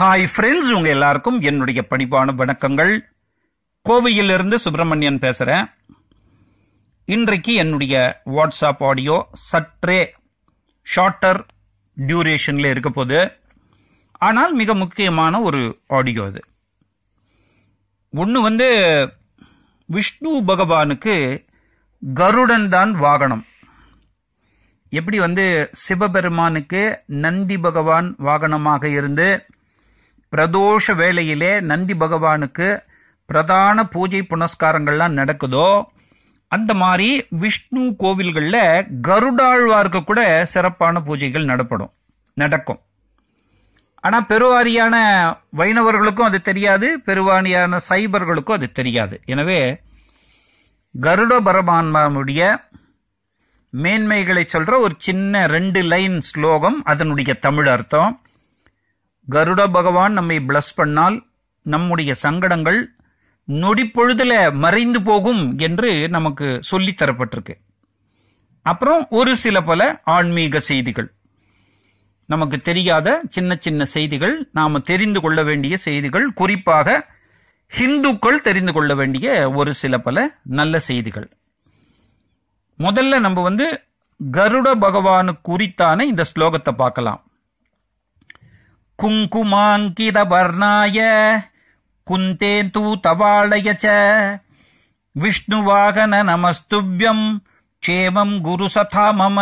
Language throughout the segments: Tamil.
ஹாய் ஃப்ரெண்ட்ஸ் உங்க எல்லாருக்கும் என்னுடைய பணிவான வணக்கங்கள் கோவையில் இருந்து சுப்பிரமணியன் பேசுறேன் இன்றைக்கு என்னுடைய வாட்ஸ்அப் ஆடியோ சற்றே ஷார்ட்டர் டியூரேஷன்ல இருக்க போது ஆனால் மிக முக்கியமான ஒரு ஆடியோ அது ஒன்று வந்து விஷ்ணு பகவானுக்கு கருடன் தான் வாகனம் எப்படி வந்து சிவபெருமானுக்கு நந்தி பகவான் வாகனமாக இருந்து பிரதோஷ வேளையிலே நந்தி பகவானுக்கு பிரதான பூஜை புனஸ்காரங்கள்லாம் நடக்குதோ அந்த மாதிரி விஷ்ணு கோவில்களில் கருடாழ்வார்க்கு கூட சிறப்பான பூஜைகள் நடப்படும் நடக்கும் ஆனால் பெருவாரியான வைணவர்களுக்கும் அது தெரியாது பெருவாரியான சைபர்களுக்கும் அது தெரியாது எனவே கருட பரமான்மாவுடைய மேன்மைகளை சொல்ற ஒரு சின்ன ரெண்டு லைன் ஸ்லோகம் அதனுடைய தமிழ் அர்த்தம் கருட பகவான் நம்மை பிளஸ் பண்ணால் நம்முடைய சங்கடங்கள் நொடிப்பொழுதுல மறைந்து போகும் என்று நமக்கு சொல்லி தரப்பட்டிருக்கு அப்புறம் ஒரு சில பல ஆன்மீக செய்திகள் நமக்கு தெரியாத சின்ன சின்ன செய்திகள் நாம தெரிந்து கொள்ள வேண்டிய செய்திகள் குறிப்பாக ஹிந்துக்கள் தெரிந்து கொள்ள வேண்டிய ஒரு சில பல நல்ல செய்திகள் முதல்ல நம்ம வந்து கருட பகவானு குறித்தான இந்த ஸ்லோகத்தை பார்க்கலாம் குங்குமாங்கித வர்ணாய तवाळय च விஷ்ணுவாகன நமஸ்துவ்யம் க்ஷேமம் குரு சதா மம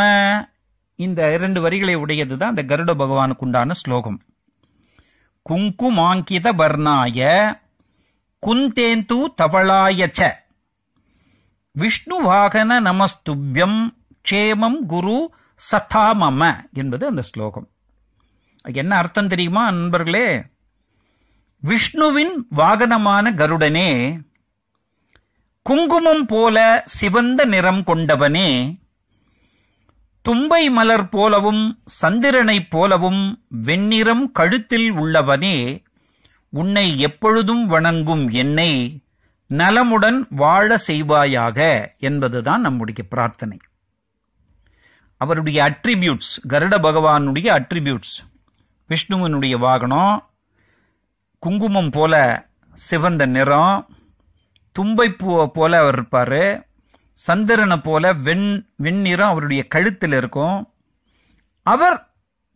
இந்த இரண்டு வரிகளை உடையது தான் இந்த கருட பகவானுக்கு உண்டான ஸ்லோகம் குங்குமாங்கித வர்ணாய குந்தேந்து தவளாய ச விஷ்ணுவாகன நமஸ்துவ்யம் க்ஷேமம் குரு சதா மம என்பது அந்த ஸ்லோகம் என்ன அர்த்தம் தெரியுமா நண்பர்களே விஷ்ணுவின் வாகனமான கருடனே குங்குமம் போல சிவந்த நிறம் கொண்டவனே தும்பை மலர் போலவும் சந்திரனைப் போலவும் வெண்ணிறம் கழுத்தில் உள்ளவனே உன்னை எப்பொழுதும் வணங்கும் என்னை நலமுடன் வாழ செய்வாயாக என்பதுதான் நம்முடைய பிரார்த்தனை அவருடைய அட்ரிபியூட்ஸ் கருட பகவானுடைய அட்ரிபியூட்ஸ் விஷ்ணுவனுடைய வாகனம் குங்குமம் போல சிவந்த நிறம் தும்பைப்பூவை போல அவர் இருப்பார் சந்திரனை போல வெண் வெண்ணிறம் அவருடைய கழுத்தில் இருக்கும் அவர்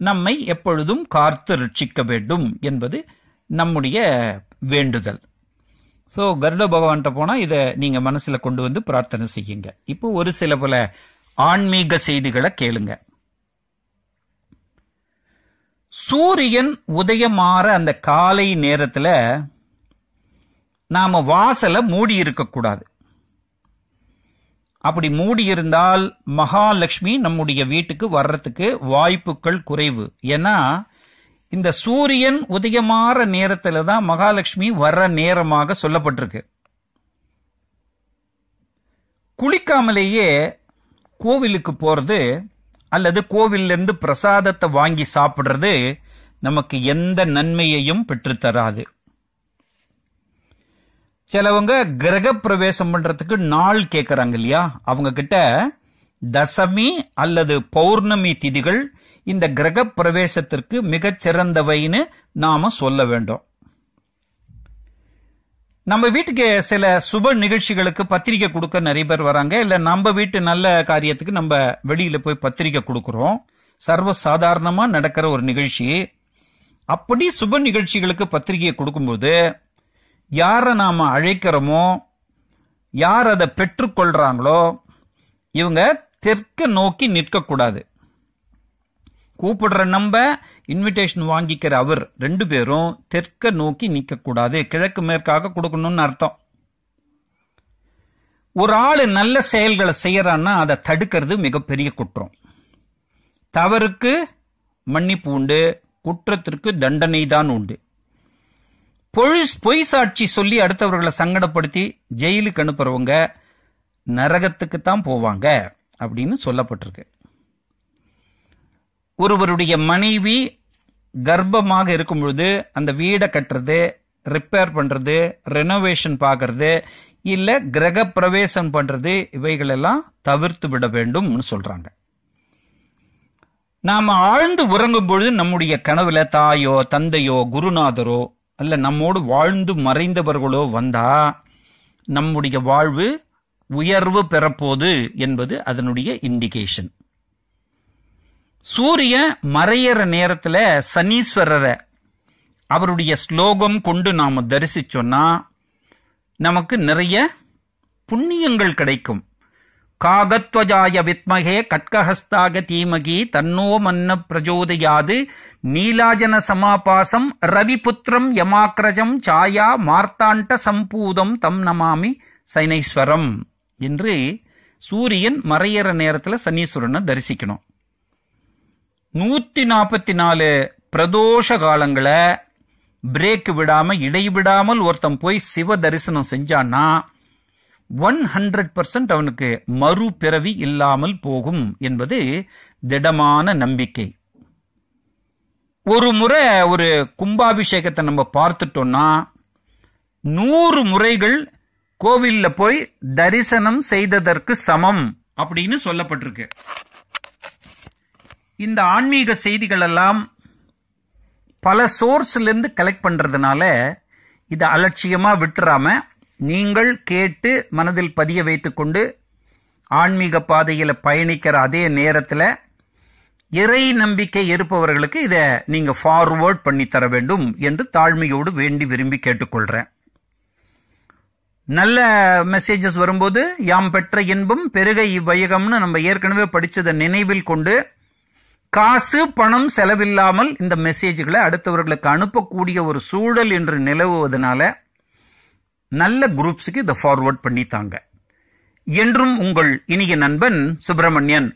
நம்மை எப்பொழுதும் காத்து ரட்சிக்க வேண்டும் என்பது நம்முடைய வேண்டுதல் ஸோ கருட பகவான்கிட்ட போனால் இதை நீங்கள் மனசில் கொண்டு வந்து பிரார்த்தனை செய்யுங்க இப்போ ஒரு சில பல ஆன்மீக செய்திகளை கேளுங்க சூரியன் உதயமாற அந்த காலை நேரத்துல நாம வாசலை மூடி இருக்கக்கூடாது அப்படி மூடி இருந்தால் மகாலட்சுமி நம்முடைய வீட்டுக்கு வர்றதுக்கு வாய்ப்புகள் குறைவு ஏன்னா இந்த சூரியன் உதயமாற நேரத்துல தான் மகாலட்சுமி வர்ற நேரமாக சொல்லப்பட்டிருக்கு குளிக்காமலேயே கோவிலுக்கு போறது அல்லது கோவிலிருந்து பிரசாதத்தை வாங்கி சாப்பிடுறது நமக்கு எந்த நன்மையையும் பெற்றுத்தராது சிலவங்க கிரக பிரவேசம் பண்றதுக்கு நாள் கேட்கறாங்க இல்லையா அவங்க கிட்ட தசமி அல்லது பௌர்ணமி திதிகள் இந்த கிரக பிரவேசத்திற்கு மிகச் சிறந்தவைன்னு நாம சொல்ல வேண்டும் நம்ம வீட்டுக்கு சில சுப நிகழ்ச்சிகளுக்கு பத்திரிக்கை கொடுக்க நிறைய பேர் வராங்க இல்ல நம்ம வீட்டு நல்ல காரியத்துக்கு நம்ம வெளியில போய் பத்திரிக்கை கொடுக்கறோம் சர்வ நடக்கிற ஒரு நிகழ்ச்சி அப்படி சுப நிகழ்ச்சிகளுக்கு பத்திரிகையை கொடுக்கும்போது யாரை நாம அழைக்கிறோமோ யார் அதை பெற்றுக்கொள்றாங்களோ இவங்க தெற்க நோக்கி நிற்கக்கூடாது கூப்பிடுற நம்ம இன்விடேஷன் வாங்கிக்கிற அவர் ரெண்டு பேரும் தெற்க நோக்கி நிற்கக்கூடாது கிழக்கு மேற்காக கொடுக்கணும்னு அர்த்தம் ஒரு ஆள் நல்ல செயல்களை செய்யறான்னா அதை தடுக்கிறது மிகப்பெரிய குற்றம் தவறுக்கு மன்னிப்பு உண்டு குற்றத்திற்கு தண்டனை தான் உண்டு பொய் சாட்சி சொல்லி அடுத்தவர்களை சங்கடப்படுத்தி ஜெயிலுக்கு அனுப்புறவங்க நரகத்துக்கு தான் போவாங்க அப்படின்னு சொல்லப்பட்டிருக்கு ஒருவருடைய மனைவி கர்ப்பமாக இருக்கும் பொழுது அந்த வீடை கட்டுறது ரிப்பேர் பண்றது ரெனோவேஷன் பாக்குறது இல்ல கிரக பிரவேசம் பண்றது இவைகளெல்லாம் தவிர்த்து விட வேண்டும்னு சொல்றாங்க நாம ஆழ்ந்து உறங்கும் பொழுது நம்முடைய கனவுல தாயோ தந்தையோ குருநாதரோ அல்ல நம்மோடு வாழ்ந்து மறைந்தவர்களோ வந்தா நம்முடைய வாழ்வு உயர்வு பெறப்போது என்பது அதனுடைய இண்டிகேஷன் சூரியன் மறையற நேரத்துல சனீஸ்வரரை அவருடைய ஸ்லோகம் கொண்டு நாம தரிசிச்சோம்னா நமக்கு நிறைய புண்ணியங்கள் கிடைக்கும் காகத்வஜாய வித்மகே கட்கஹஸ்தாக தீமகி தன்னோ மன்ன பிரஜோதயாது நீலாஜன சமாபாசம் ரவிபுத்திரம் யமாக்ரஜம் சாயா மார்த்தாண்ட சம்பூதம் தம் நமாமி சைனைஸ்வரம் என்று சூரியன் மறையற நேரத்தில் சனீஸ்வரனை தரிசிக்கணும் நூத்தி நாற்பத்தி நாலு பிரதோஷ காலங்களை பிரேக் விடாம இடைவிடாமல் ஒருத்தன் போய் சிவ தரிசனம் செஞ்சான்னா ஒன் ஹண்ட்ரட் பர்சன்ட் அவனுக்கு மறுபிறவி இல்லாமல் போகும் என்பது திடமான நம்பிக்கை ஒரு முறை ஒரு கும்பாபிஷேகத்தை நம்ம பார்த்துட்டோம்னா நூறு முறைகள் கோவில்ல போய் தரிசனம் செய்ததற்கு சமம் அப்படின்னு சொல்லப்பட்டிருக்கு இந்த ஆன்மீக செய்திகள் எல்லாம் பல சோர்ஸ்லேருந்து கலெக்ட் பண்ணுறதுனால இதை அலட்சியமாக விட்டுறாம நீங்கள் கேட்டு மனதில் பதிய வைத்துக்கொண்டு ஆன்மீக பாதையில் பயணிக்கிற அதே நேரத்தில் இறை நம்பிக்கை இருப்பவர்களுக்கு இதை நீங்கள் ஃபார்வேர்ட் பண்ணி தர வேண்டும் என்று தாழ்மையோடு வேண்டி விரும்பி கேட்டுக்கொள்கிறேன் நல்ல மெசேஜஸ் வரும்போது யாம் பெற்ற இன்பம் பெருகை இவ்வையகம்னு நம்ம ஏற்கனவே படித்ததை நினைவில் கொண்டு காசு பணம் செலவில்லாமல் இந்த மெசேஜ்களை அடுத்தவர்களுக்கு அனுப்பக்கூடிய ஒரு சூழல் என்று நிலவுவதனால நல்ல குரூப்ஸுக்கு இதை ஃபார்வர்ட் பண்ணித்தாங்க என்றும் உங்கள் இனிய நண்பன் சுப்பிரமணியன்